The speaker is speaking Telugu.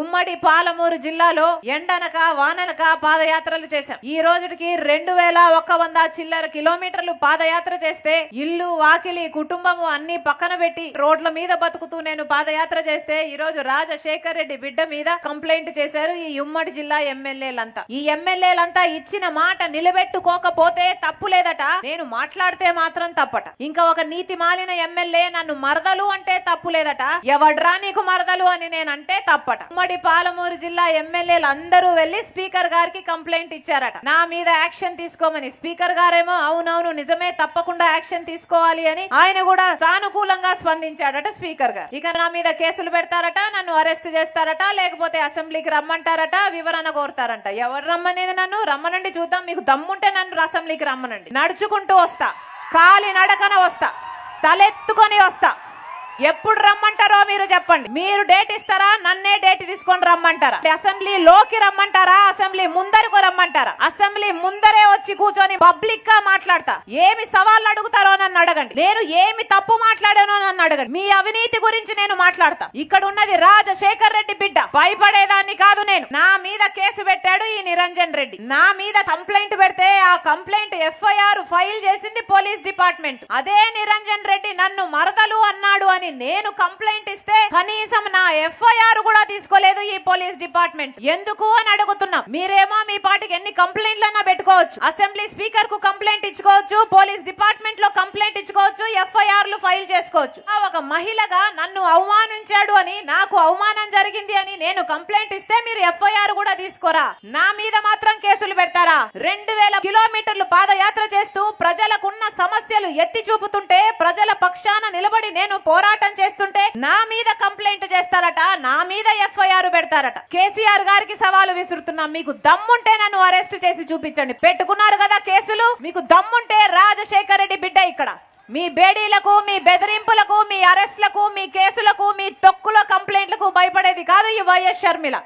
ఉమ్మడి పాలమూరు జిల్లాలో ఎండనక వాననక పాదయాత్రలు చేశాం ఈ రోజుకి రెండు వేల ఒక్క వంద చిల్లర కిలోమీటర్లు పాదయాత్ర చేస్తే ఇల్లు వాకిలి కుటుంబము అన్ని పక్కన పెట్టి రోడ్ల మీద బతుకుతూ నేను పాదయాత్ర చేస్తే ఈ రోజు రాజశేఖర్ రెడ్డి బిడ్డ మీద కంప్లైంట్ చేశారు ఈ ఉమ్మడి జిల్లా ఎమ్మెల్యేలంతా ఈ ఎమ్మెల్యేలంతా ఇచ్చిన మాట నిలబెట్టుకోకపోతే తప్పు లేదట నేను మాట్లాడితే మాత్రం తప్పట ఇంకా ఒక నీతి మాలిన ఎమ్మెల్యే నన్ను మరదలు అంటే తప్పు లేదట ఎవడ్రా నీకు మరదలు అని నేనంటే తప్పట ఉమ్మడి పాలమూరు జిల్లా ఎమ్మెల్యేలు అందరూ వెళ్లి స్పీకర్ గారికి కంప్లైంట్ ఇచ్చారట నా మీద యాక్షన్ తీసుకోమని స్పీకర్ గారేమో అవునవును నిజమే తప్పకుండా యాక్షన్ తీసుకోవాలి అని ఆయన కూడా సానుకూలంగా స్పందించాడట స్పీకర్ గారు ఇక నా మీద కేసులు పెడతారట నన్ను అరెస్ట్ చేస్తారట లేకపోతే అసెంబ్లీకి రమ్మంటారట వివరణ కోరుతారంట ఎవరు రమ్మనేది నన్ను రమ్మనండి చూద్దాం మీకు దమ్ముంటే నన్ను అసెంబ్లీకి రమ్మనండి నడుచుకుంటూ వస్తా కాలి నడకన వస్తా తలెత్తుకొని వస్తా ఎప్పుడు రమ్మంటారో మీరు చెప్పండి మీరు డేట్ ఇస్తారా నన్నే డేట్ తీసుకొని రమ్మంటారా అసెంబ్లీ లోకి రమ్మంటారా అసెంబ్లీ ముందరకు రమ్మంటారా అసెంబ్లీ ముందరే వచ్చి కూర్చొని పబ్లిక్ గా మాట్లాడతా ఏమి సవాళ్ళు అడుగుతారో నన్ను అడగండి నేను ఏమి తప్పు మాట్లాడానో నన్ను అడగండి మీ అవినీతి గురించి నేను మాట్లాడతా ఇక్కడ ఉన్నది రాజశేఖర్ రెడ్డి బిడ్డ భయపడేదాన్ని కాదు నేను నా మీద కేసు పెట్టాడు ఈ నిరంజన్ రెడ్డి నా మీద కంప్లైంట్ పెడితే ఆ కంప్లైంట్ ఎఫ్ఐఆర్ ఫైల్ చేసింది పోలీస్ డిపార్ట్మెంట్ అదే నిరంజన్ రెడ్డి నన్ను మరదలు అన్నా అని నేను కంప్లైంట్ ఇస్తే కనీసం నా ఎఫ్ఐఆర్ కూడా తీసుకోలేదు ఈ పోలీస్ డిపార్ట్మెంట్ ఎందుకు అని అడుగుతున్నాం మీరేమో మీ పాటికి ఎన్ని అయినా పెట్టుకోవచ్చు అసెంబ్లీ స్పీకర్ కు కంప్లైంట్ ఇచ్చుకోవచ్చు పోలీస్ డిపార్ట్మెంట్ చేసుకోవచ్చు ఎఫ్ఐఆర్లు ఫైల్ చేసుకోవచ్చు ఒక మహిళగా నన్ను అవమానించాడు అని నాకు అవమానం జరిగింది అని నేను కంప్లైంట్ ఇస్తే మీరు ఎఫ్ఐఆర్ కూడా తీసుకోరా నా మీద మాత్రం కేసులు పెడతారా రెండు వేల కిలోమీటర్లు పాదయాత్ర చేస్తూ ప్రజలకున్న సమస్యలు ఎత్తి చూపుతుంటే ప్రజల పక్షాన నిలబడి నేను పోరాటం చేస్తుంటే నా మీద కంప్లైంట్ చేస్తారట నా మీద ఎఫ్ఐఆర్ పెడతారట కేసీఆర్ గారికి సవాలు విసురుతున్నా మీకు దమ్ముంటే నన్ను అరెస్ట్ చేసి చూపించండి పెట్టుకున్నారు కదా కేసులు మీకు దమ్ముంటే రాజశేఖర్ రెడ్డి బిడ్డ ఇక్కడ మీ బేడీలకు మీ బెదిరింపులకు మీ అరెస్ట్లకు మీ కేసులకు మీ తొక్కుల కంప్లైంట్లకు భయపడేది కాదు ఈ వైఎస్ షర్మిల